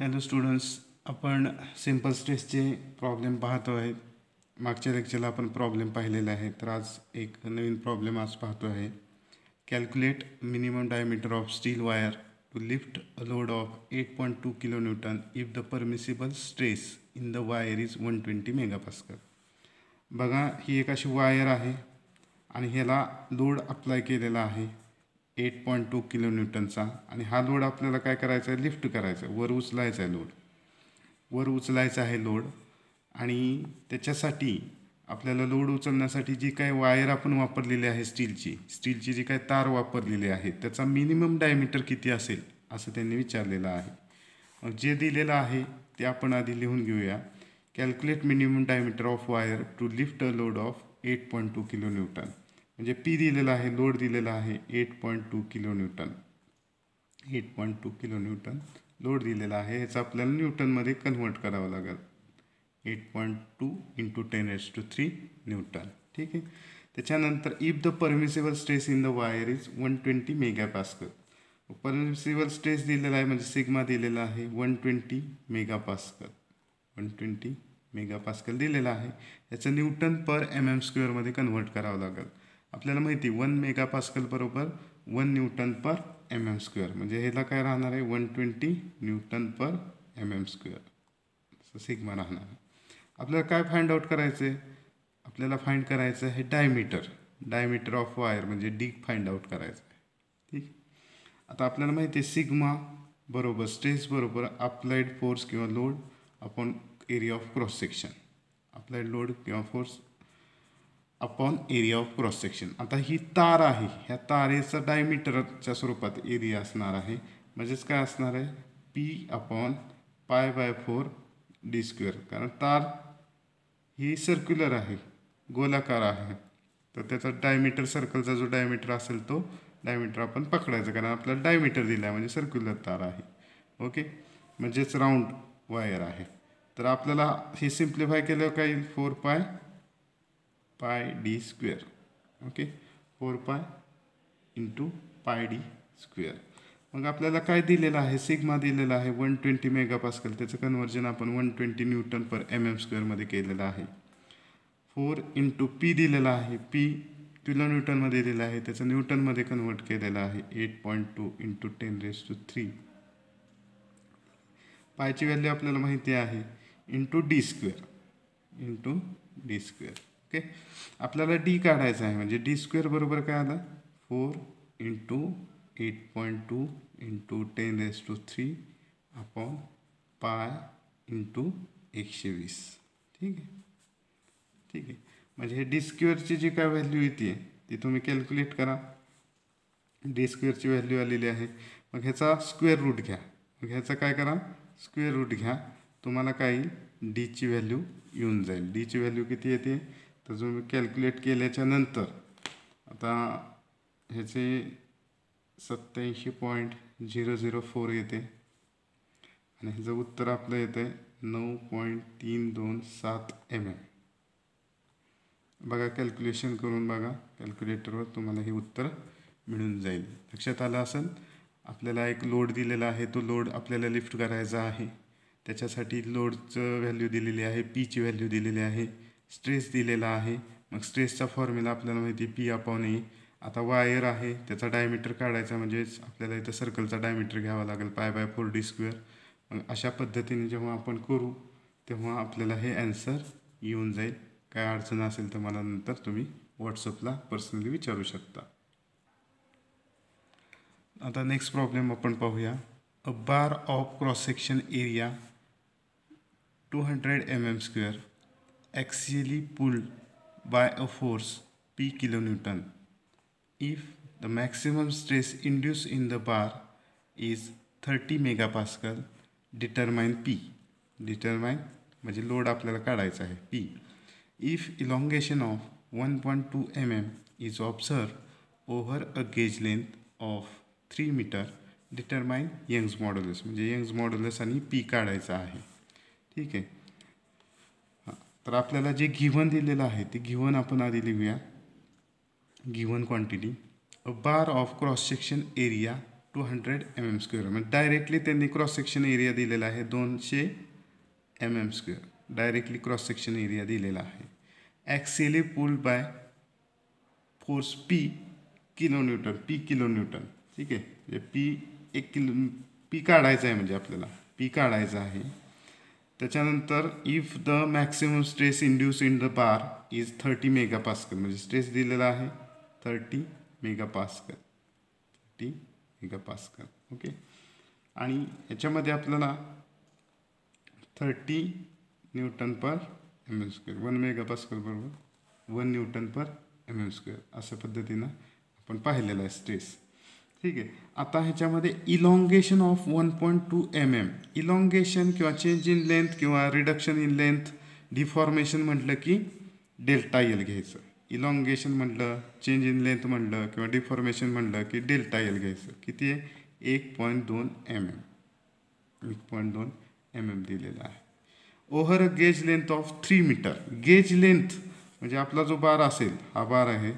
Hello students आपण simple स्ट्रेसचे problem पाहतो आहे मागच्या लेक्चरला आपण प्रॉब्लेम पाहिलेला आहे तर आज एक नवीन प्रॉब्लेम आज पाहतो आहे calculate minimum diameter of steel wire to lift a load of eight point two kilo newton if the permissible stress in the wire is one twenty megapascal बघा ही एक अशी वायर आहे आणि ह्याला लोड अप्लाय केलेला आहे एट पॉईंट टू किलो न्यूटनचा आणि हा लोड आपल्याला काय करायचा आहे लिफ्ट करायचा आहे वर उचलायचा आहे लोड वर उचलायचा आहे लोड आणि त्याच्यासाठी आपल्याला लोड उचलण्यासाठी जी काय वायर आपण वापरलेली आहे स्टीलची स्टीलची जी काय तार वापरलेली आहे त्याचा मिनिमम डायमीटर किती असेल असं त्यांनी विचारलेलं आहे मग जे दिलेलं आहे ते आपण आधी लिहून घेऊया calculate minimum diameter of wire to lift a load of eight point two kilo newton म्हणजे पी दिलेला आहे लोड दिलेला आहे eight point two kilo newton eight point two kilo newton load दिलेला आहे ह्याचा आपल्याला न्यूटनमध्ये कन्व्हर्ट करावं लागेल eight point two into ten H to three newton ठीक आहे त्याच्यानंतर if the permissible stress in the wire is one twenty mega pascal permissible stress दिलेला आहे म्हणजे सिग्मा दिलेला आहे one twenty mega one twenty mega दिलेला आहे याचं न्यूटन पर एम एम स्क्वेअरमध्ये कन्व्हर्ट करावं लागेल आपल्याला माहिती वन मेगा बरोबर one newton per M M square म्हणजे ह्याला काय राहणार आहे one twenty newton per M M square असं सिग्मा राहणार आहे आपल्याला काय फाइंड आउट करायचं आहे आपल्याला फाइंड करायचं आहे डायमीटर डायमीटर ऑफ वायर म्हणजे डीग फाइंड आउट करायचं आहे ठीक आता आपल्याला माहिती आहे सिग्मा बरोबर स्ट्रेस बरोबर अप्लाइड फोर्स किंवा load upon area of cross section applied load किंवा force upon area of cross section आता ही तार आहे ह्या तारेचा डायमीटरच्या स्वरूपात एरिया असणार आहे म्हणजेच काय असणार आहे P upon pi by four D square कारण तार ही सर्क्युलर आहे गोलाकार आहे तर त्याचा डायमीटर सर्कलचा जो डायमीटर असेल तो डायमीटर आपण पकडायचा कारण आपल्याला डायमीटर दिला आहे म्हणजे सर्क्युलर तार आहे ओके म्हणजेच राऊंड वायर आहे तर आपल्याला हे सिम्प्लिफाय केलं काय four pi pi d square okay four pi into pi D square मग आपल्याला काय दिलेलं आहे सिग्मा दिलेला आहे वन ट्वेंटी मेगापास्कल त्याचं कन्वर्जन आपण one twenty newton per M M स्क्वेअरमध्ये केलेलं आहे फोर इंटू पी दिलेला आहे पी किलो न्यूटनमध्ये दिलेलं आहे त्याचं न्यूटनमध्ये कन्वर्ट केलेलं आहे eight point two into ten raise to three पायची व्हॅल्यू आपल्याला माहिती आहे into D square into D square okay अपने डी काड़ा चाहिए म्हणजे डी स्क्वेर बराबर का आला four into eight point two into ten S to three upon pi into एकशे वीस ठीक है ठीक है मजे हे डी की जी काय व्हॅल्यू येते ती तुम्हें कैलक्युलेट करा डी स्क्वेअरची व्हॅल्यू आलेली है मग हे स्क्वेर रूट घया मग ह्याचा काय करा स्क्वेअर रूट घ्या तुम्हाला डी ची वैल्यू यून जाए डी ची वैल्यू किती है तर जो कॅल्क्युलेट केल्याच्यानंतर आता ह्याचे सत्याऐंशी पॉईंट झिरो झिरो फोर येते आणि ह्याचं उत्तर आपलं येतं आहे नऊ पॉईंट तीन दोन सात एम एम बघा कॅल्क्युलेशन करून बघा कॅल्क्युलेटरवर तुम्हाला हे उत्तर मिळून जाईल लक्षात आलं असेल आपल्याला एक लोड दिलेला आहे तो लोड आपल्याला लिफ्ट करायचा आहे त्याच्यासाठी लोडचं व्हॅल्यू दिलेली आहे पीची व्हॅल्यू दिलेली आहे स्ट्रेस दिलेला आहे मग स्ट्रेसचा फॉर्म्युला आपल्याला माहिती पी अपॉन ए आता वायर आहे त्याचा डायमीटर काढायचा म्हणजेच आपल्याला इथं सर्कलचा डायमीटर घ्यावा लागेल पाय बाय फोर डी स्क्वेअर मग अशा पद्धतीने जेव्हा आपण करू तेव्हा आपल्याला हे ॲन्सर येऊन जाईल काय अडचण असेल तर मला नंतर तुम्ही व्हॉट्सअपला पर्सनली विचारू शकता आता नेक्स्ट प्रॉब्लेम आपण पाहूया a bar of cross section area two hundred M M square axially by a force P kilo newton if the maximum stress induced in the bar is 30 megapascal determine P determine म्हणजे load आपल्याला काढायचा आहे P if elongation of one point two M M is observe over a gauge length of three meter determine Young's modulus म्हणजे Young's modulus आणि P काढायचा आहे ठीक आहे तर आपल्याला जे गिवन दिलेलं आहे ते घिवन आपण आधी लिहूया given quantity a bar of cross section area two hundred M M square म्हणजे डायरेक्टली त्यांनी क्रॉस सेक्शन एरिया दिलेला आहे दोनशे M M square directly cross section area दिलेला आहे axially pull by force P kilo newton P kilo newton ठीक आहे P म्हणजे एक किलो पी काढायचं आहे म्हणजे आपल्याला पी काढायचं आहे त्याच्यानंतर if the maximum stress induce in the bar is thirty megapascal म्हणजे स्ट्रेस दिलेला आहे thirty megapascal thirty megapascal okay आणि याच्यामध्ये आपल्याला thirty newton per M M square one megapascal बरोबर one newton per M M square अशा पद्धतीनं आपण पाहिलेला आहे स्ट्रेस ठीक आहे आता ह्याच्यामध्ये elongation of one point two M M elongation किंवा चेंज इन लेंथ किंवा रिडक्शन इन लेंथ डिफॉर्मेशन म्हटलं की डेल्टा एल घ्यायचं इलॉंगेशन म्हटलं चेंज इन लेंथ म्हटलं किंवा डिफॉर्मेशन म्हटलं की डेल्टा एल घ्यायचं किती आहे एक पॉईंट दोन एम एम एक पॉईंट दोन एम एम दिलेला आहे over a gauge length of three meter gauge length म्हणजे आपला जो बार असेल हा बार आहे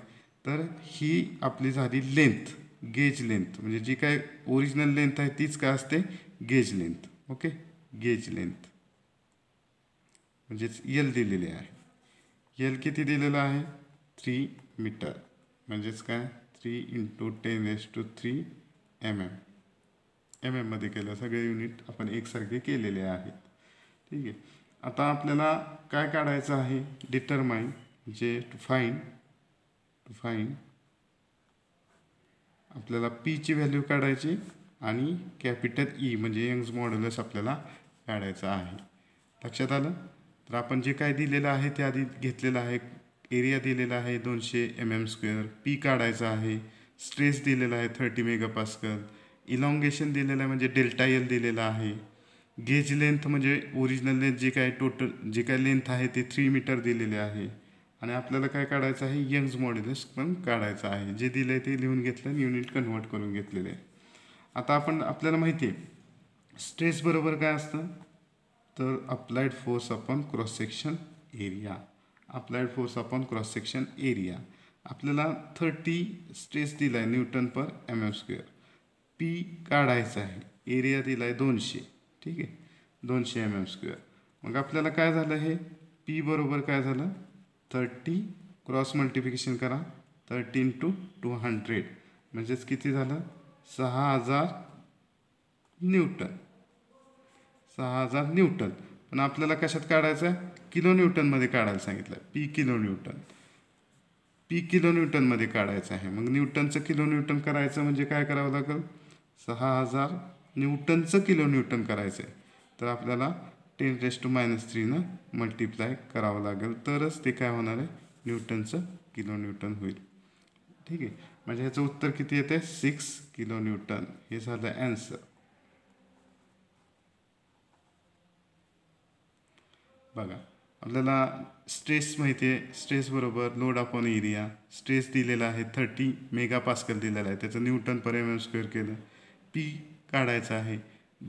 तर ही आपली झाली लेंथ गेज लेंथ म्हणजे जी काय ओरिजिनल लेंथ आहे तीच काय असते gauge length okay gauge length म्हणजेच यल दिलेले आहे यल किती दिलेलं आहे थ्री मीटर म्हणजेच काय three into ten S to three M M M एममध्ये केलं सगळे युनिट आपण एकसारखे केलेले आहेत ठीक आहे आता आपल्याला काय काढायचं आहे डिटरमाइन जे टू फाईन टू फाईन आपल्याला पीची व्हॅल्यू काढायची आणि कॅपिटल ई e म्हणजे यंग्स मॉडेलस आपल्याला काढायचं आहे लक्षात आलं तर आपण जे काय दिलेलं आहे ते आधी घेतलेलं आहे एरिया दिलेला आहे दोनशे एम एम स्क्वेअर पी काढायचा आहे स्ट्रेस दिलेला आहे थर्टी मेगापास्कल इलॉंगेशन दिलेलं आहे म्हणजे डेल्टा एल दिलेला आहे गेज लेंथ म्हणजे ओरिजिनल लेंथ जे काय टोटल जे काय लेंथ आहे ते थ्री मीटर दिलेले आहे आणि आपल्याला काय काढायचं आहे यंग्स मॉड्युलस पण काढायचं आहे जे दिलं आहे ते लिहून घेतलं आणि युनिट कन्व्हर्ट करून घेतलेलं आहे आता आपण आपल्याला माहिती आहे स्ट्रेस बरोबर काय असतं तर applied force upon cross section area applied force upon cross section area आपल्याला थर्टी स्ट्रेस दिला आहे newton per M M square P काढायचं आहे एरिया दिला आहे दोनशे ठीक आहे दोनशे एम एम स्क्वेअर मग आपल्याला काय झालं हे पी बरोबर काय झालं थर्टी क्रॉस मल्टिफिकेशन करा थर्टीन टू टू हंड्रेड म्हणजेच किती झालं सहा हजार न्यूटन सहा हजार न्यूटन पण आपल्याला कशात काढायचं आहे किलो न्यूटनमध्ये काढायला सांगितलं P kilo newton P kilo न्यूटनमध्ये काढायचं आहे मग न्यूटनचं किलो न्यूटन करायचं म्हणजे काय करावं लागेल सहा हजार न्यूटनचं किलो न्यूटन करायचं आहे तर आपल्याला टेन रेस टू मायनस थ्रीनं मल्टिप्लाय करावं लागेल तरच ते काय होणार आहे न्यूटनचं किलो न्यूटन होईल ठीक आहे म्हणजे ह्याचं उत्तर किती येते सिक्स किलो न्यूटन हे झालं ॲन्सर बघा आपल्याला स्ट्रेस माहिती आहे स्ट्रेस बरोबर लोड अपॉन एरिया स्ट्रेस दिलेला आहे थर्टी मेगा पास्कल दिलेला आहे त्याचं newton per M M square केलं पी काढायचं आहे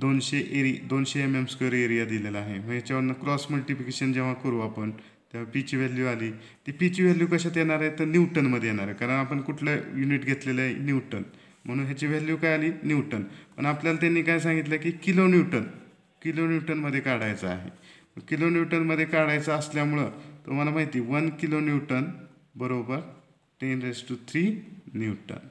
दोनशे एरी दोनशे एम एम स्क्वेअर एरिया दिलेला आहे मग याच्यावरनं क्रॉस मल्टिप्लिकेशन जेव्हा करू आपण तेव्हा पीची व्हॅल्यू आली ती पीची व्हॅल्यू कशात येणार आहे तर न्यूटनमध्ये येणार आहे कारण आपण कुठलं युनिट घेतलेलं आहे न्यूटन म्हणून ह्याची व्हॅल्यू काय आली न्यूटन पण आपल्याला त्यांनी काय सांगितलं की किलो न्यूटन किलो न्यूटनमध्ये काढायचं आहे किलो न्यूटनमध्ये काढायचं असल्यामुळं तुम्हाला माहिती वन किलो न्यूटन बरोबर ten raise to three newton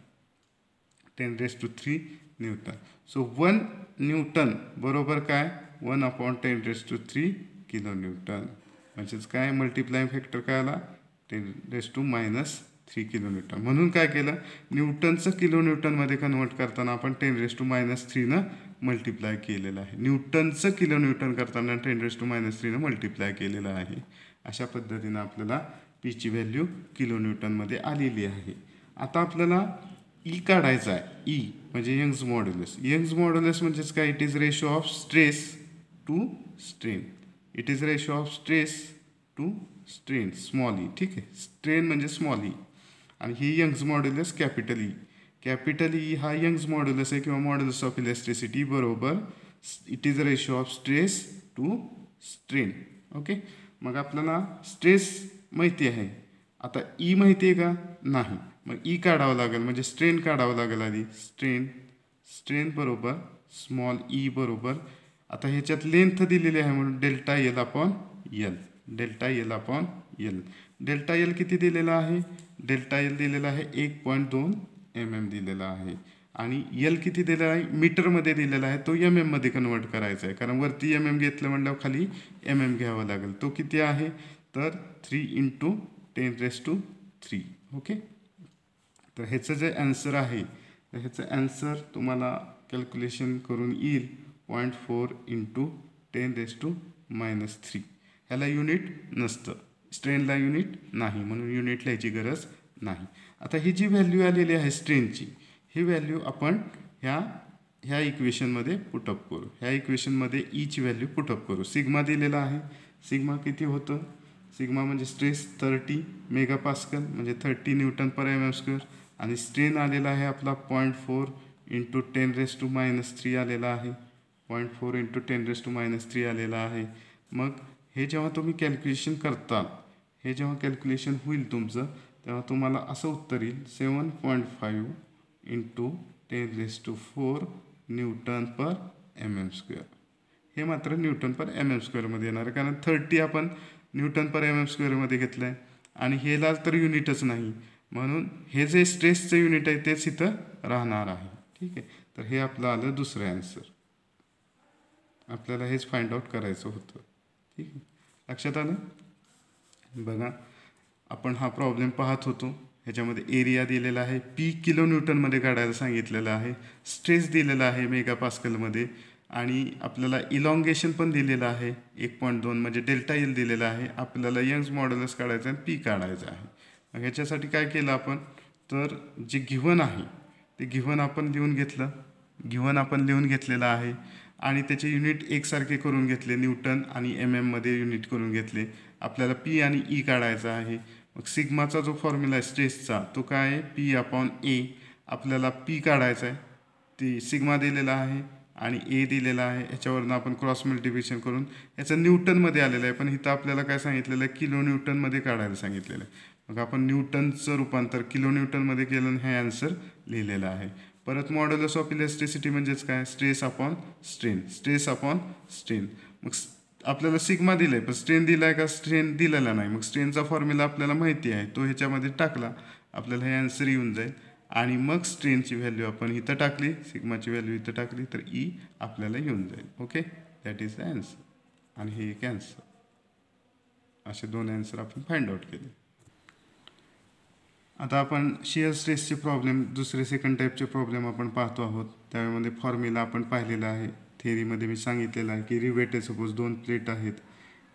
ten raise to three newton so one newton बरोबर काय one upon ten raise to three kilo newton म्हणजेच काय मल्टिप्लाय फॅक्टर काय आला ten raise to minus three kilo newton म्हणून काय केलं न्यूटनचं किलो न्यूटनमध्ये कन्वर्ट करताना आपण टेन रेस टू मायनस थ्रीनं मल्टिप्लाय केलेलं आहे न्यूटनचं किलो न्यूटन करताना टेन रेस टू मायनस थ्रीनं मल्टिप्लाय केलेलं आहे अशा पद्धतीनं आपल्याला पीची व्हॅल्यू किलो न्यूटनमध्ये आलेली आहे आता आपल्याला ई काढायचा आहे ई म्हणजे यंग्स मॉड्युलस यंग्स मॉड्युलस म्हणजेच काय it is ratio of stress to strain it is ratio of stress to strain small E ठीक आहे स्ट्रेन म्हणजे स्मॉल ई e. आणि ही Young's modulus capital E capital E हा Young's modulus आहे किंवा मॉड्युलस ऑफ इलेक्ट्रिसिटी बरोबर it is ratio of stress to strain okay मग आपल्याला स्ट्रेस माहिती आहे आता ई e माहिती आहे का नाही मग ई e काढावं लागेल म्हणजे स्ट्रेन काढावं लागेल आधी स्ट्रेन स्ट्रेन बरोबर स्मॉल ई e बरोबर आता ह्याच्यात लेंथ दिलेली आहे म्हणून delta L upon L delta L upon L delta L किती दिलेला आहे डेल्टा एल दिलेला आहे एक पॉईंट दोन एम एम दिलेला आहे आणि एल किती दिलेला आहे मीटरमध्ये दिलेला आहे तो एम एममध्ये कन्वर्ट करायचा आहे कारण वरती एम एम घेतलं म्हणल्यावर खाली एम एम घ्यावा लागेल तो किती आहे तर three into ten raise to three okay तर ह्याचं जे ॲन्सर आहे तर ह्याचं ॲन्सर तुम्हाला कॅल्क्युलेशन करून येईल point four into ten raise to minus three ह्याला युनिट नसतं स्ट्रेनला युनिट नाही म्हणून युनिट लिहायची गरज नाही आता ही जी व्हॅल्यू आलेली आहे स्ट्रेनची ही व्हॅल्यू आपण ह्या ह्या इक्वेशनमध्ये पुटअप करू ह्या इक्वेशनमध्ये ईची व्हॅल्यू पुटअप करू सिग्मा दिलेला आहे सिग्मा किती होतं सिग्मा म्हणजे स्ट्रेस थर्टी मेगापास्कल म्हणजे thirty newton per M M square आणि स्ट्रेन आलेला आहे आपला point four into ten raise to minus three आलेला आहे point four into ten raise to minus three आलेला आहे मग हे जेव्हा तुम्ही कॅल्क्युलेशन करता हे जेव्हा कॅल्क्युलेशन होईल तुमचं तेव्हा तुम्हाला असं उत्तर येईल seven point five into ten raise to four newton per M M square हे मात्र न्यूटन पर एम एम स्क्वेअरमध्ये येणार आहे कारण थर्टी आपण न्यूटन पर एम एम स्क्वेअरमध्ये घेतलं आहे आणि हेला तर युनिटच नाही म्हणून हे जे स्ट्रेसचं युनिट आहे तेच इथं राहणार आहे ठीक आहे तर हे आपलं आलं दुसरं आन्सर आपल्याला हेच फाइंड आउट करायचं होतं ठीक आहे लक्षात आलं बघा आपण हा प्रॉब्लेम पाहत होतो ह्याच्यामध्ये एरिया दिलेला आहे पी किलो न्यूटनमध्ये काढायला सांगितलेलं आहे स्ट्रेस दिलेला आहे मेगा पास्कलमध्ये आणि आपल्याला इलॉंगेशन पण दिलेलं आहे एक पॉईंट दोन म्हणजे डेल्टा एल दिलेला आहे आपल्याला यंग्स मॉडेलच काढायचं आणि पी काढायचं आहे ह्याच्यासाठी काय केलं आपण तर जे घिवन आहे ते गिव्हन आपण लिहून घेतलं घिवन आपण लिहून घेतलेलं आहे आणि त्याचे युनिट एकसारखे करून घेतले न्यूटन आणि एम एममध्ये युनिट करून घेतले आपल्याला पी आणि ई काढायचा आहे मग सिग्माचा जो फॉर्म्युला आहे स्ट्रेसचा तो काय आहे पी अपॉन ए आपल्याला पी काढायचा आहे ती सिग्मा दिलेला आहे आणि ए दिलेला आहे याच्यावरनं आपण क्रॉस मल्टिप्लिकेशन करून याचं न्यूटनमध्ये आलेलं आहे पण इथं आपल्याला काय सांगितलेलं आहे किलो न्यूटनमध्ये काढायला सांगितलेलं आहे मग आपण न्यूटनचं रूपांतर किलो न्यूटनमध्ये केलं हे आन्सर लिहिलेलं आहे परत मॉडेलस ऑफ इलेस्ट्रिसिटी म्हणजेच काय stress upon strain stress upon strain मग आपल्याला सिग्मा दिला आहे पण स्ट्रेन दिला आहे का स्ट्रेन दिलेला नाही मग स्ट्रेनचा फॉर्म्युला आपल्याला माहिती आहे तो ह्याच्यामध्ये टाकला आपल्याला हे आन्सर येऊन जाईल आणि मग स्ट्रेनची व्हॅल्यू आपण इथं टाकली सिग्माची व्हॅल्यू इथं टाकली तर ई e आपल्याला येऊन जाईल okay that is the answer आणि हे एक ॲन्सर असे दोन ॲन्सर आपण फाइंड आउट केले आता आपण शेअर स्ट्रेसचे प्रॉब्लेम दुसरे सेकंड टाईपचे प्रॉब्लेम आपण पाहतो आहोत त्यामध्ये फॉर्म्युला आपण पाहिलेला आहे थेरीमध्ये मी सांगितलेलं आहे की रिवेट सपोज दोन प्लेट आहेत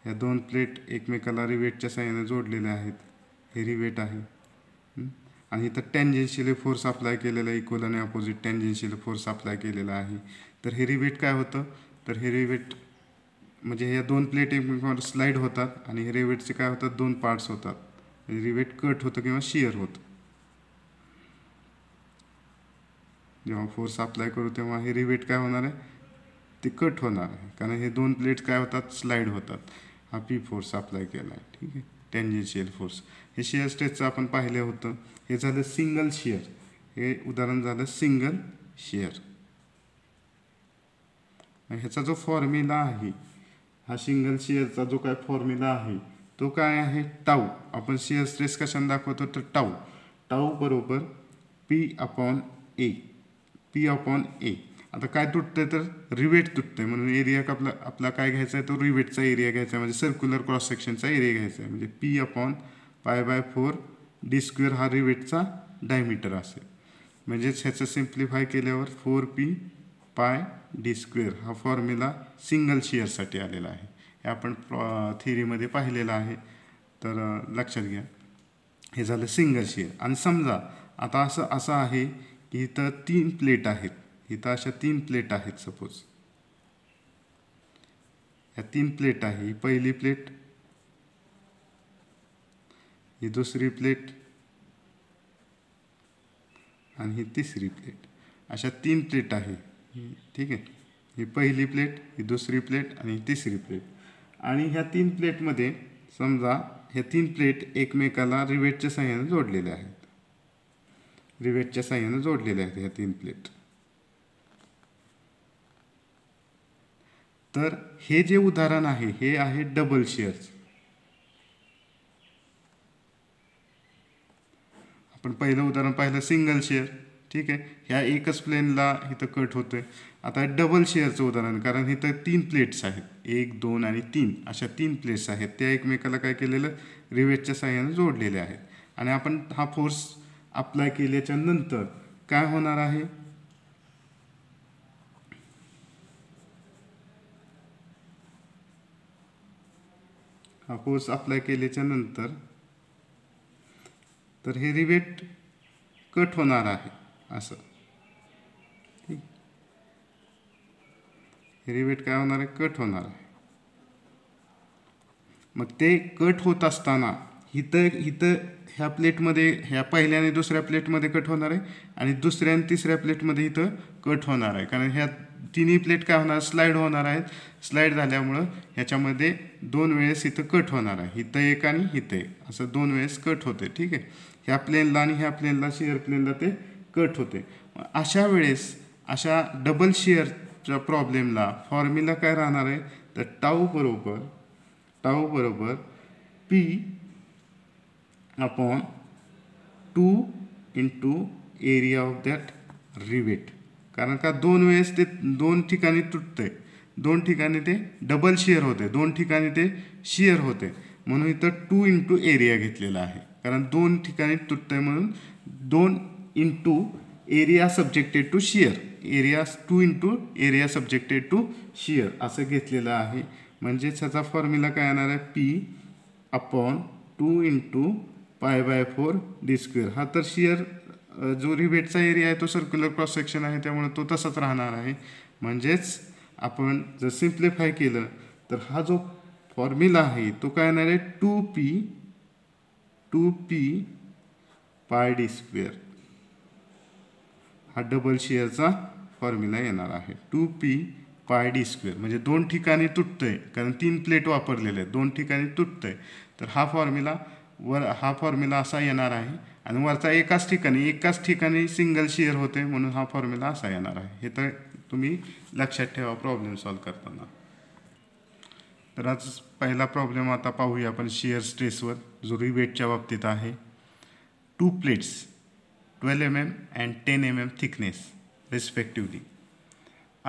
या दोन प्लेट एकमेकाला रिवेटच्या साह्याने जोडलेल्या आहेत हे रिवेट आहे आणि इथं टॅन्जेन्शियल फोर्स अप्लाय केलेला आहे इक्वल आणि ऑपोजिट टॅन्जेन्शियल फोर्स अप्लाय केलेला आहे तर हे रिवेट काय होतं तर हे रिवेट म्हणजे ह्या दोन प्लेट एकमेकांवर स्लाईड होतात आणि हे रिवेटचे काय होतात दोन पार्ट्स होतात रिवेट कट होतं किंवा शिअर होतं जेव्हा फोर्स अप्लाय करू तेव्हा हे रिवेट काय होणार आहे ते कट होणार आहे कारण हे दोन प्लेट्स काय होतात स्लाईड होतात हा पी फोर्स अप्लाय केला आहे ठीक आहे टेन्जेन्शियल फोर्स हे शेअर स्टेजचं आपण पाहिलं होतं हे झालं सिंगल शेअर हे उदाहरण झालं सिंगल शेअर ह्याचा जो फॉर्म्युला आहे हा सिंगल शेअरचा जो काय फॉर्म्युला आहे तो काय आहे टाऊ आपण एस स्ट्रेस कशाने दाखवतो तर टाऊ टाऊ बरोबर P upon A P upon A आता काय तुटतंय तर रिवेट तुटतंय म्हणून एरिया आपला आपला काय घ्यायचा आहे तो रिवेटचा एरिया घ्यायचा आहे म्हणजे सर्क्युलर क्रॉस सेक्शनचा एरिया घ्यायचा आहे म्हणजे P upon pi by four D square हा रिवेटचा डायमीटर असेल म्हणजेच ह्याचं सिम्प्लिफाय केल्यावर फोर पी पाय डी स्क्वेअर हा फॉर्म्युला सिंगल शेअरसाठी आलेला आहे हे आपण थिअरीमध्ये पाहिलेलं आहे तर लक्षात घ्या हे झालं सिंगल शेअर आणि समजा आता असं असं आहे की इथं तीन प्लेट आहेत इथं अशा तीन प्लेट आहेत सपोज या तीन प्लेट आहे ही पहिली प्लेट ही दुसरी प्लेट आणि ही तिसरी प्लेट अशा तीन प्लेट आहे ठीक आहे ही पहिली प्लेट ही दुसरी प्लेट आणि तिसरी प्लेट आणि ह्या तीन प्लेटमध्ये समजा ह्या तीन प्लेट एकमेकाला रिवेटच्या साह्यानं जोडलेल्या आहेत रिवेटच्या साह्यानं जोडलेल्या आहेत ह्या तीन प्लेट तर हे जे उदाहरण आहे हे आहे डबल शेअर्स आपण पहिलं उदाहरण पाहिलं सिंगल शेअर ठीक आहे ह्या एकच प्लेनला इथं कट होतो आहे आता डबल शेअरचं उदाहरण कारण इथं तीन प्लेट्स आहेत एक दोन आणि तीन अशा तीन प्लेट्स आहेत त्या एकमेकाला काय केलेलं रिवेटच्या साह्याने जोडलेल्या आहेत आणि आपण हा फोर्स अप्लाय केल्याच्या नंतर काय होणार आहे हा फोर्स अप्लाय केल्याच्या नंतर तर हे रिवेट कट होणार आहे असं रिवेट काय होणार आहे कट होणार आहे मग ते कट होत असताना इथं इथं ह्या प्लेटमध्ये ह्या पहिल्या आणि दुसऱ्या प्लेटमध्ये कट होणार आहे आणि दुसऱ्या आणि तिसऱ्या प्लेटमध्ये इथं कट होणार आहे कारण ह्या तिन्ही प्लेट काय होणार स्लाईड होणार आहेत स्लाईड झाल्यामुळं ह्याच्यामध्ये दोन वेळेस इथं कट होणार आहे इथं एक आणि इथं एक असं दोन वेळेस कट होते ठीक आहे ह्या प्लेनला आणि ह्या प्लेनला शेअर प्लेनला ते कट होते अशा वेळेस अशा डबल शेअरच्या प्रॉब्लेमला फॉर्म्युला काय राहणार आहे तर टाऊ बरोबर टाऊ बरोबर P upon two into area of that rivet कारण का दोन वेळेस ते दोन ठिकाणी तुटते दोन ठिकाणी ते डबल शेअर होते दोन ठिकाणी ते शेअर होते म्हणून इथं टू इंटू एरिया घेतलेला आहे कारण दोन ठिकाणी तुटतं म्हणून दोन into area subjected to shear area two into area subjected to shear असं घेतलेलं आहे म्हणजेच ह्याचा फॉर्म्युला काय येणार आहे P upon two into pi by four D square हा तर शिअर जो रिबेटचा एरिया आहे तो सर्क्युलर क्रॉस सेक्शन आहे त्यामुळे तो तसाच राहणार आहे म्हणजेच आपण जर सिम्प्लिफाय केलं तर हा जो फॉर्म्युला आहे तो काय येणार आहे टू पी टू पी पाय डी स्क्वेअर हा डबल शेअरचा फॉर्म्युला येणार आहे टू पी पाय डी स्क्वेअर म्हणजे दोन ठिकाणी तुटतं आहे कारण तीन प्लेट वापरलेले आहेत दोन ठिकाणी तुटतं आहे तर हा फॉर्म्युला वर हा फॉर्म्युला असा येणार आहे आणि वरचा एकाच ठिकाणी एकाच ठिकाणी सिंगल शेअर होते म्हणून हा फॉर्म्युला असा येणार आहे हे तर तुम्ही लक्षात ठेवा प्रॉब्लेम सॉल्व करताना तर आज पहिला प्रॉब्लेम आता पाहूया आपण शेअर स्ट्रेसवर जो रिवेटच्या बाबतीत आहे two plates 12 mm and 10 mm thickness respectively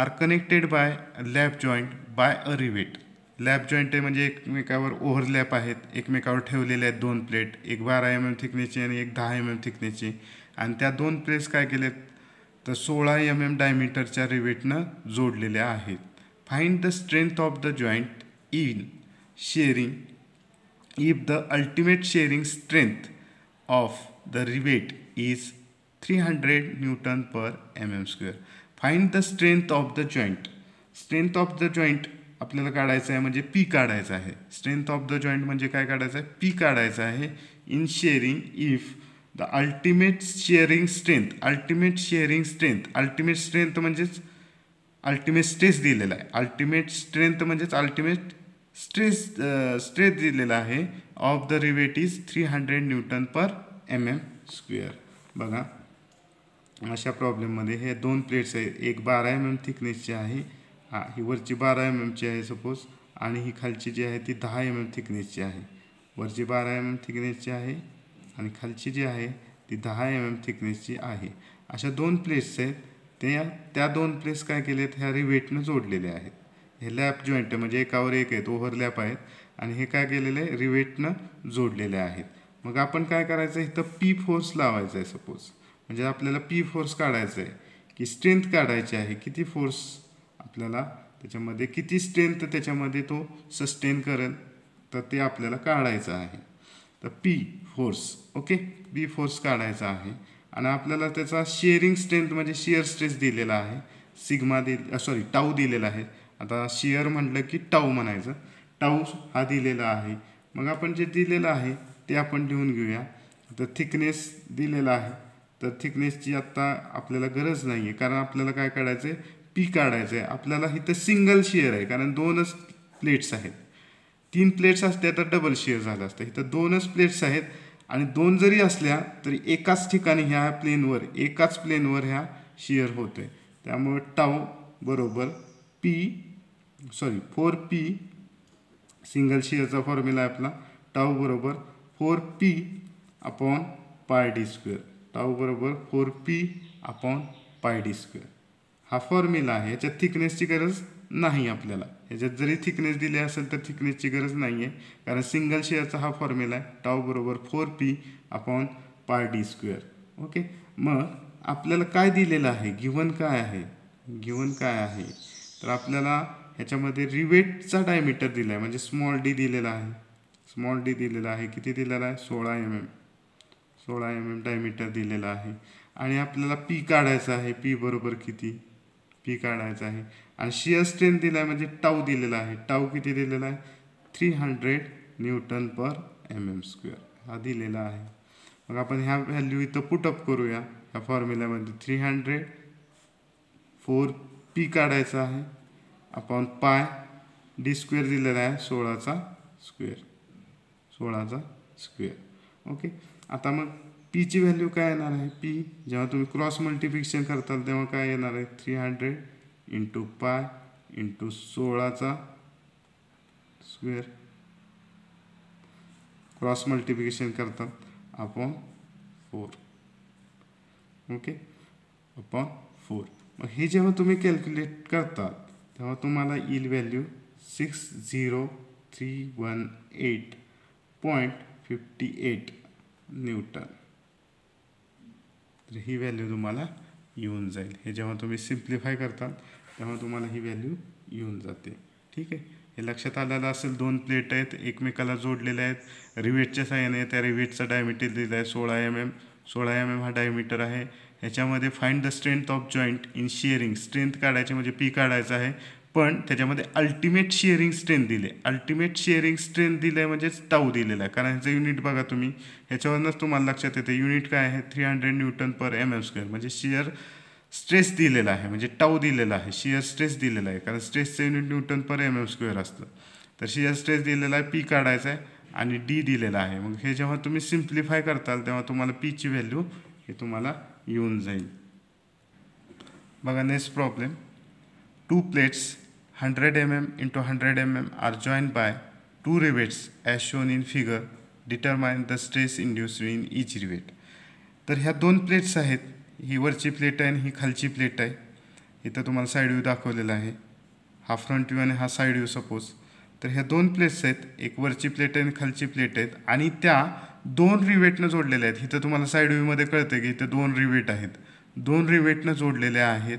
are connected by a lap joint by a rivet lap joint आहे म्हणजे एकमेकावर ओव्हरलॅप आहेत एकमेकावर ठेवलेले आहेत दोन प्लेट एक बारा एम एम थिकनेची आणि एक दहा एम एम थिकनेची आणि त्या दोन प्लेट्स काय केलेत तर सोळा एम एम डायमीटरच्या रिवेटनं जोडलेल्या आहेत find the strength of the joint in shearing if the ultimate shearing strength of the rivet is 300 Newton per mm square Find the strength of the joint strength of the joint आपल्याला काढायचं आहे म्हणजे P काढायचं आहे strength of the joint म्हणजे काय काढायचं आहे पी काढायचं आहे in shearing if the ultimate shearing strength ultimate shearing strength ultimate strength म्हणजेच अल्टिमेट स्ट्रेस दिलेला आहे अल्टिमेट स्ट्रेंथ म्हणजेच अल्टिमेट स्ट्रेस स्ट्रेस दिलेला आहे of the rivet is three hundred newton per M M square बघा अशा प्रॉब्लेममध्ये हे दोन प्लेट्स आहेत एक बारा एम एम थिकनेसची आहे हा ही वरची बारा एम एमची आहे सपोज आणि ही खालची जी आहे ती दहा एम एम थिकनेसची आहे वरची बारा एम एम थिकनेसची आहे आणि खालची जी आहे ती दहा एम एम थिकनेसची आहे अशा दोन प्लेट्स आहेत त्या त्या दोन प्लेट्स काय केले आहेत ह्या रिवेटनं जोडलेल्या आहेत हे लॅप जॉईंट म्हणजे एकावर एक आहेत ओव्हरलॅप आहेत आणि हे काय केलेलं आहे रिवेटनं जोडलेले आहेत मग आपण काय करायचं इथं पी फोर्स लावायचा आहे सपोज म्हणजे आपल्याला पी फोर्स काढायचा आहे की स्ट्रेंथ काढायची आहे किती फोर्स आपल्याला त्याच्यामध्ये किती स्ट्रेंथ त्याच्यामध्ये तो सस्टेन करेल तर ते आपल्याला काढायचं आहे तर P force okay B force काढायचा आहे आणि आपल्याला त्याचा शेअरिंग स्ट्रेंथ म्हणजे शेअर स्ट्रेस दिलेला आहे सिग्मा दि सॉरी टाऊ दिलेला आहे आता शेअर म्हटलं की टाऊ म्हणायचं टाऊ हा दिलेला आहे मग आपण जे दिलेलं आहे ते आपण लिहून घेऊया तर थिकनेस दिलेला आहे तर थिकनेसची आत्ता आपल्याला गरज नाही आहे कारण आपल्याला काय काढायचं आहे पी काढायचं आहे आपल्याला इथं सिंगल शेअर आहे कारण दोनच प्लेट्स आहेत तीन प्लेट्स असते तर डबल शेअर झालं असतं इथं दोनच प्लेट्स आहेत आणि दोन जरी असल्या तरी एकाच ठिकाणी ह्या प्लेनवर एकाच प्लेनवर ह्या शेअर होतो आहे त्यामुळे टाव बरोबर P sorry four P single शेअरचा फॉर्म्युला आहे आपला टाव बरोबर four P upon pi D square tau बरोबर four P upon pi D square हा फॉर्म्युला आहे याच्यात थिकनेसची गरज नाही आपल्याला याच्यात जरी थिकनेस दिली असेल तर थिकनेसची गरज नाही आहे कारण सिंगल शेअरचा हा फॉर्म्युला आहे टाऊ बरोबर four P upon pi D square okay मग आपल्याला काय दिलेलं आहे गिवन काय आहे गिवन काय आहे तर आपल्याला ह्याच्यामध्ये रिवेटचा डायमीटर दिला आहे म्हणजे स्मॉल डी दिलेला आहे स्मॉल डी दिलेला आहे किती दिलेला आहे सोळा एम एम सोळा एम एम डायमीटर दिलेला आहे आणि आपल्याला पी काढायचं आहे पी बरोबर किती पी काढायचं आहे आणि शिअर स्ट्रेंथ दिला आहे म्हणजे टाऊ दिलेला आहे टाऊ किती दिलेला आहे three hundred newton per M M square हा दिलेला आहे मग आपण ह्या व्हॅल्यू इथं पुटअप करूया ह्या फॉर्म्युल्यामध्ये थ्री हंड्रेड फोर पी काढायचा आहे आपण पाय डी स्क्वेअर दिलेला आहे सोळाचा स्क्वेअर सोळाचा स्क्वेअर ओके आता मग पीची व्हॅल्यू काय येणार आहे पी जेव्हा तुम्ही क्रॉस मल्टिप्लिकेशन करताल तेव्हा काय येणार आहे three hundred into pi into सोळाचा स्क्वेअर क्रॉस मल्टिप्लिकेशन करतात upon four okay upon four मग हे जेव्हा तुम्ही कॅल्क्युलेट करतात तेव्हा तुम्हाला इल value six zero three one eight point fifty eight newton तर ही व्हॅल्यू तुम्हाला येऊन जाईल हे जेव्हा तुम्ही सिम्प्लिफाय करता तेव्हा तुम्हाला ही व्हॅल्यू येऊन जाते ठीक आहे हे लक्षात आलेलं असेल दोन प्लेट आहेत एकमेकाला जोडलेल्या आहेत रिवेटच्या साह्याने त्या रिवेटचा डायमीटर दिला आहे सोळा एम एम सोळा एम एम हा डायमीटर आहे ह्याच्यामध्ये find the strength of joint in shearing strength काढायची म्हणजे पी काढायचं आहे पण त्याच्यामध्ये अल्टिमेट शेअरिंग स्ट्रेंथ दिले अल्टिमेट शेअरिंग स्ट्रेंथ दिलं आहे म्हणजेच टाऊ दिलेला आहे कारण ह्याचं युनिट बघा तुम्ही ह्याच्यावरूनच तुम्हाला लक्षात येते युनिट काय आहे three hundred newton per M M square म्हणजे शेअर स्ट्रेस दिलेला आहे म्हणजे टाऊ दिलेला आहे शिअर स्ट्रेस दिलेला आहे कारण स्ट्रेसचं unit newton per M M square असतं तर शिअर स्ट्रेस दिलेला आहे पी काढायचा आहे आणि डी दिलेला आहे मग हे जेव्हा तुम्ही सिम्प्लिफाय करताल तेव्हा तुम्हाला पीची व्हॅल्यू हे तुम्हाला येऊन जाईल बघा next problem two plates 100 mm into 100 mm are joined by two rivets as shown in figure determine the stress induced in each rivet तर ह्या दोन प्लेट्स आहेत ही वरची प्लेट आहे आणि ही खालची प्लेट आहे इथं तुम्हाला साईड व्ह्यू दाखवलेला आहे हा फ्रंट व्ह्यू आणि हा साईड व्ह्यू सपोज तर ह्या दोन प्लेट्स आहेत एक वरची प्लेट आहे आणि खालची प्लेट आहेत आणि त्या दोन रिवेटनं जोडलेल्या आहेत इथं तुम्हाला साईड व्ह्यूमध्ये कळतं की इथं दोन रिवेट आहेत दोन रिवेटनं जोडलेल्या आहेत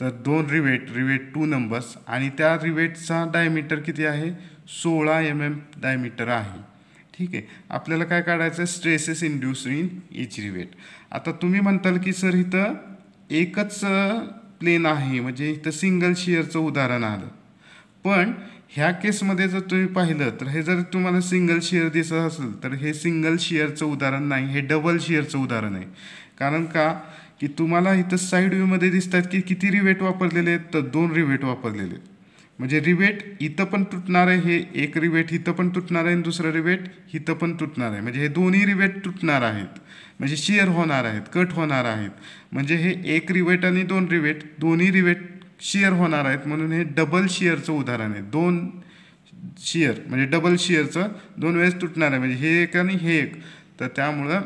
तर दोन रिवेट रिवेट टू नंबर्स आणि त्या रिवेटचा डायमीटर किती आहे सोळा एम एम डायमीटर आहे ठीक आहे आपल्याला काय काढायचं आहे stresses induce in each rivet आता तुम्ही म्हणताल की सर इथं एकच प्लेन आहे म्हणजे इथं सिंगल शेअरचं उदाहरण आलं पण ह्या केसमध्ये जर तुम्ही पाहिलं तर हे जर तुम्हाला सिंगल शेअर दिसत असेल तर हे सिंगल शेअरचं उदाहरण नाही हे डबल शेअरचं उदाहरण आहे कारण का की तुम्हाला इथं साईड व्ह्यूमध्ये दिसतात की किती रिवेट वापरलेले आहेत तर दोन रिवेट वापरलेले आहेत म्हणजे रिवेट इथं पण तुटणार आहे हे एक रिवेट इथं पण तुटणार आहे आणि दुसरं रिवेट इथं पण तुटणार आहे म्हणजे हे दोन्ही रिवेट तुटणार आहेत म्हणजे शेअर होणार आहेत कट होणार आहेत म्हणजे हे एक रिवेट आणि दोन रिवेट दोन्ही रिवेट शेअर होणार आहेत म्हणून हे डबल शेअरचं उदाहरण आहे दोन शेअर म्हणजे डबल शेअरचं दोन वेळेस तुटणार आहे म्हणजे हे एक आणि हे एक तर त्यामुळं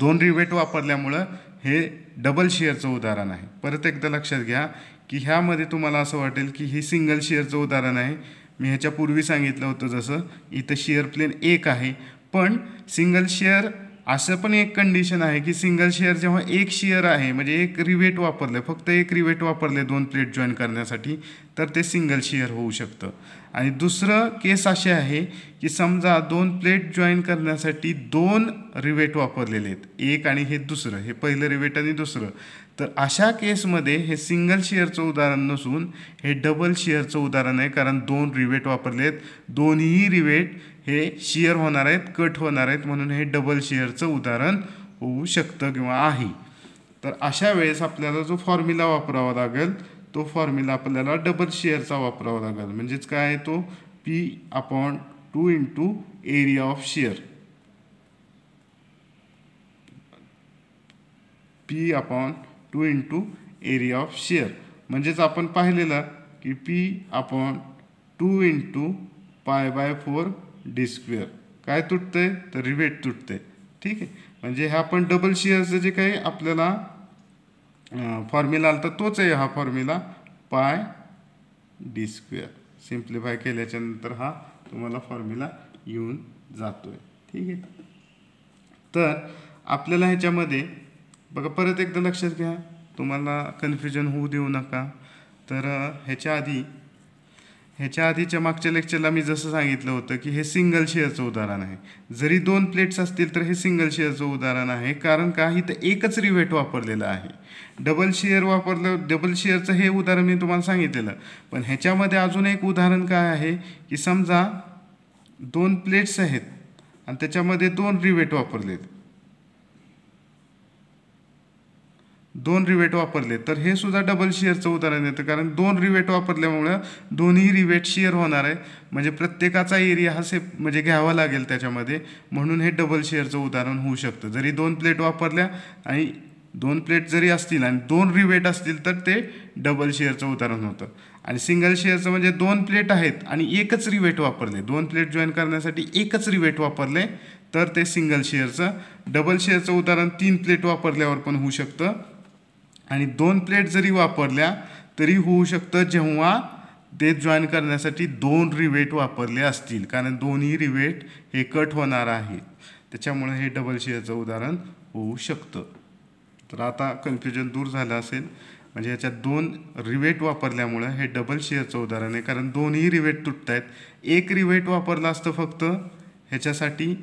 दोन रिवेट वापरल्यामुळं हे डबल शेअरचं उदाहरण आहे परत एकदा लक्षात घ्या की ह्यामध्ये तुम्हाला असं वाटेल की हे सिंगल शेअरचं उदाहरण आहे मी ह्याच्यापूर्वी सांगितलं होतं जसं इथं शेअर प्लेन एक आहे पण सिंगल शेअर असं पण एक कंडिशन आहे की सिंगल शेअर जेव्हा एक शेअर आहे म्हणजे एक रिवेट वापरलं फक्त एक रिवेट वापरले दोन प्लेट जॉईन करण्यासाठी तर ते सिंगल शेअर होऊ शकतं आणि दुसरं केस असे आहे की समजा दोन प्लेट जॉईन करण्यासाठी दोन रिवेट वापरलेले आहेत एक आणि हे दुसरं हे पहिलं रिवेट आणि दुसरं तर अशा केसमध्ये हे सिंगल शेअरचं उदाहरण नसून हे डबल शेअरचं उदाहरण आहे कारण दोन रिवेट वापरले आहेत दोन्ही रिवेट हे शिअर होणार आहेत कट होणार आहेत म्हणून हे डबल शेअरचं उदाहरण होऊ शकतं किंवा आहे तर अशा वेळेस आपल्याला जो फॉर्म्युला वापरावा लागेल तो फॉर्म्युला आपल्याला डबल शेअरचा वापरावा लागेल म्हणजेच काय आहे तो P upon two into area of shear P upon two into area of shear म्हणजेच आपण पाहिलेलं की P upon two into pi by four D square काय आहे तर रिवेट आहे ठीक आहे म्हणजे हे आपण डबल शिअरचं जे काही आपल्याला फॉर्म्युला आला तर तोच आहे हा फॉर्म्युला पाय डी स्क्वेअर सिम्प्लिफाय केल्याच्यानंतर हा तुम्हाला फॉर्म्युला येऊन जातो आहे ठीक आहे तर आपल्याला ह्याच्यामध्ये बघा परत एकदा लक्षात घ्या तुम्हाला कन्फ्युजन होऊ देऊ नका तर ह्याच्या आधी ह्याच्या आधीच्या मागच्या लेक्चरला मी जसं सांगितलं होतं की हे सिंगल शेअरचं उदाहरण आहे जरी दोन प्लेट्स असतील तर हे सिंगल शेअरचं उदाहरण आहे कारण का तर एकच रिवेट वापरलेलं आहे डबल शेअर वापरलं डबल शेअरचं हे उदाहरण मी तुम्हाला सांगितलेलं पण ह्याच्यामध्ये अजून एक उदाहरण काय आहे की समजा दोन प्लेट्स आहेत आणि त्याच्यामध्ये दोन रिवेट वापरलेत दोन रिवेट वापरले तर हे सुद्धा डबल शेअरचं उदाहरण येतं कारण दोन रिवेट वापरल्यामुळं दोन्ही रिवेट शेअर होणार आहे म्हणजे प्रत्येकाचा एरिया हा सेप म्हणजे घ्यावा लागेल त्याच्यामध्ये म्हणून हे डबल शेअरचं उदाहरण होऊ शकतं जरी दोन प्लेट वापरल्या आणि दोन प्लेट जरी असतील आणि दोन रिवेट असतील तर ते डबल शेअरचं उदाहरण होतं आणि सिंगल शेअरचं म्हणजे दोन प्लेट आहेत आणि एकच रिवेट वापरले दोन प्लेट जॉईन करण्यासाठी एकच रिवेट वापरले तर ते सिंगल शेअरचं डबल शेअरचं उदाहरण तीन प्लेट वापरल्यावर पण होऊ शकतं आणि दोन प्लेट जरी वापरल्या तरी होऊ शकतं जेव्हा ते जॉईन करण्यासाठी दोन रिवेट वापरले असतील कारण दोन्ही रिवेट हे कट होणार आहेत त्याच्यामुळे हे डबल शेअरचं उदाहरण होऊ शकतं तर आता कन्फ्युजन दूर झालं असेल म्हणजे याच्यात दोन रिवेट वापरल्यामुळं हे डबल शेअरचं उदाहरण आहे कारण दोन्ही रिवेट तुटत आहेत एक रिवेट वापरलं असतं फक्त ह्याच्यासाठी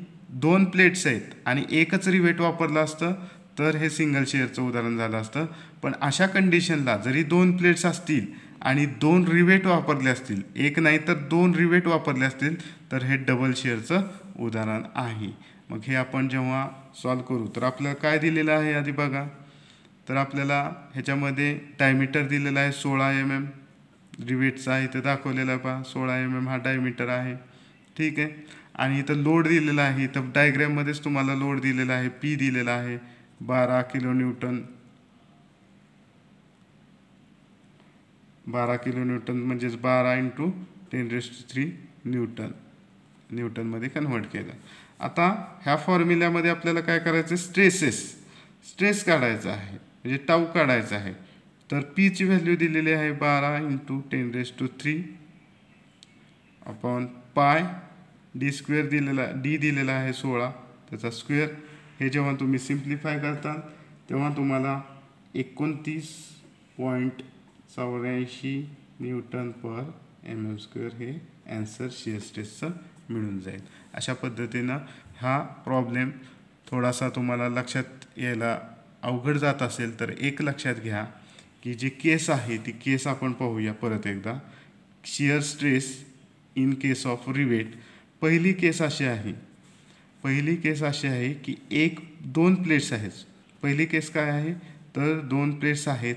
दोन प्लेट्स आहेत आणि एकच रिवेट वापरलं असतं तर हे सिंगल शेअरचं उदाहरण झालं असतं पण अशा कंडिशनला जरी दोन प्लेट्स असतील आणि दोन रिवेट वापरले असतील एक नाही तर दोन रिवेट वापरले असतील तर हे डबल शेअरचं उदाहरण आहे मग हे आपण जेव्हा सॉल्व करू तर आपल्याला काय दिलेलं आहे आधी बघा तर आपल्याला ह्याच्यामध्ये डायमीटर दिलेला आहे सोळा एम एम रिवेटचा आहे इथं दाखवलेला पहा सोळा एम एम हा डायमीटर आहे ठीक आहे आणि इथं लोड दिलेला आहे इथं डायग्रॅममध्येच तुम्हाला लोड दिलेला आहे पी दिलेला आहे बारा किलो न्यूटन बारा किलो न्यूटन म्हणजेच बारा into ten two three newton न्यूटनमध्ये कन्व्हर्ट केलं आता ह्या फॉर्म्युल्यामध्ये आपल्याला काय करायचं स्ट्रेसेस स्ट्रेस काढायचा आहे म्हणजे टाऊ काढायचा आहे तर पीची व्हॅल्यू दिलेली आहे बारा into ten raise to three upon pi D square दिलेला डी दिलेला आहे सोळा त्याचा स्क्वेअर हे जेव्हा तुम्ही सिम्प्लिफाय करता तेव्हा तुम्हाला एकोणतीस पॉईंट चौऱ्याऐंशी newton per M M square हे अँसर शेअर स्ट्रेसचं मिळून जाईल अशा पद्धतीनं हा प्रॉब्लेम थोडासा तुम्हाला लक्षात यायला अवघड जात असेल तर एक लक्षात घ्या की जी केस आहे ती केस आपण पाहूया परत एकदा shear stress in case of rivet पहिली केस अशी आहे पहिली केस अशी आहे की एक दोन प्लेट्स आहेत पहिली केस काय आहे तर दोन प्लेट्स आहेत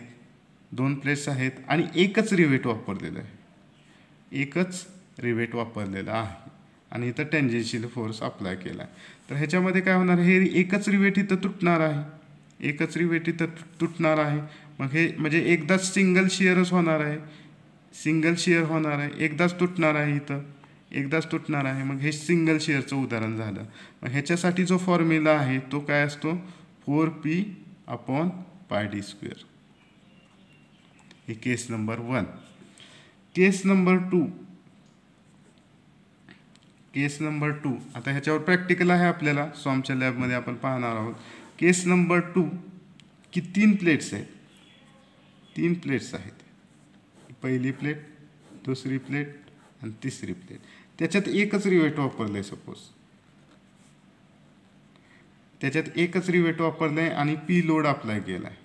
दोन प्लेट्स आहेत आणि एकच रिवेट वापरलेलं आहे एकच रिवेट वापरलेला आहे आणि इथं टेंजेन्शियल फोर्स अप्लाय केला आहे तर ह्याच्यामध्ये काय होणार हे एकच रिवेट इथं तुटणार आहे एकच रिवेट इथं तुटणार आहे मग हे म्हणजे एकदाच सिंगल शेअरच होणार आहे सिंगल शेअर होणार आहे एकदाच तुटणार आहे इथं एकदाच तुटणार आहे मग हे सिंगल शेअरचं उदाहरण झालं मग ह्याच्यासाठी जो फॉर्म्युला आहे तो काय असतो four P upon pi D square हे case number one case number two case number two आता ह्याच्यावर प्रॅक्टिकल आहे आपल्याला सॉमच्या लॅबमध्ये आपण पाहणार आहोत केस नंबर टू की तीन प्लेट्स आहेत तीन प्लेट्स आहेत पहिली प्लेट दुसरी प्लेट आणि तिसरी प्लेट त्याच्यात एकच रिवेट वापरलं आहे सपोज त्याच्यात एकच रिवेट वापरलं आहे आणि पी लोड अप्लाय केला आहे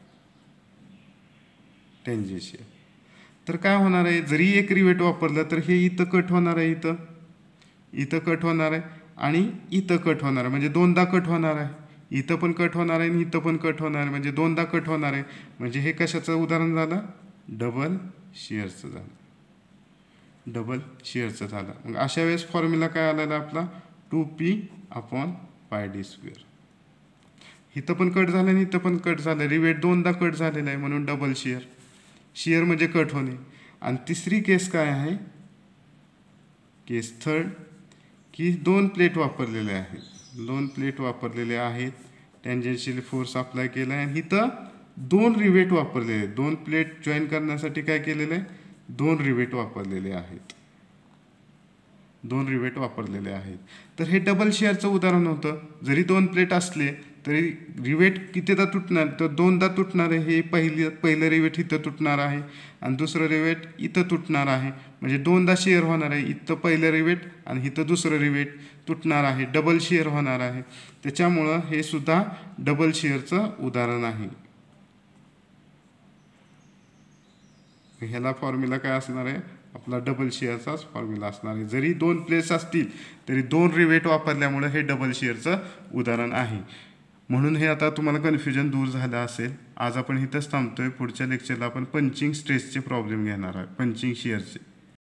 टेंजेशियल तर काय होणार आहे जरी एक रिवेट वापरलं तर हे इथं कट होणार आहे इथं इथं कट होणार आहे आणि इथं कट होणार आहे म्हणजे दोनदा कट होणार आहे इथं पण कट होणार आहे आणि इथं पण कट होणार आहे म्हणजे दोनदा कट होणार आहे म्हणजे हे कशाचं उदाहरण झालं डबल शेअरचं झालं डबल शेअरचं झालं मग अशा वेळेस फॉर्म्युला काय आलेला आपला two P upon pi D square इथं पण कट झालं आणि इथं पण कट झालं रिवेट दोनदा कट झालेला आहे म्हणून डबल शेअर शेअर म्हणजे कट होणे आणि तिसरी केस काय आहे केस थर्ड की दोन प्लेट वापरलेले आहेत दोन प्लेट वापरलेले आहेत टँजेन्शियल फोर्स अप्लाय केला आहे आणि इथं दोन रिवेट वापरलेले आहेत दोन प्लेट जॉईन करण्यासाठी काय केलेलं आहे दोन रिवेट वापरलेले आहेत दोन रिवेट वापरलेले आहेत तर हे डबल शेअरचं उदाहरण होतं जरी दोन प्लेट असले तरी रिवेट कितीदा तुटणार तर दोनदा तुटणार आहे हे पहिली पहिलं रिवेट इथं तुटणार आहे आणि दुसरं रिवेट इथं तुटणार आहे म्हणजे दोनदा शेअर होणार आहे इथं पहिलं रिवेट आणि इथं दुसरं रिवेट तुटणार आहे डबल शेअर होणार आहे त्याच्यामुळं हे सुद्धा डबल शेअरचं उदाहरण आहे ह्याला फॉर्म्युला काय असणार आहे आपला डबल शेअरचाच फॉर्म्युला असणार आहे जरी दोन प्लेस असतील तरी दोन रिवेट वापरल्यामुळं हे डबल शेअरचं उदाहरण आहे म्हणून हे आता तुम्हाला कन्फ्युजन दूर झालं असेल आज आपण इथंच थांबतोय पुढच्या लेक्चरला आपण पंचिंग स्ट्रेसचे प्रॉब्लेम घेणार आहे पंचिंग शेअरचे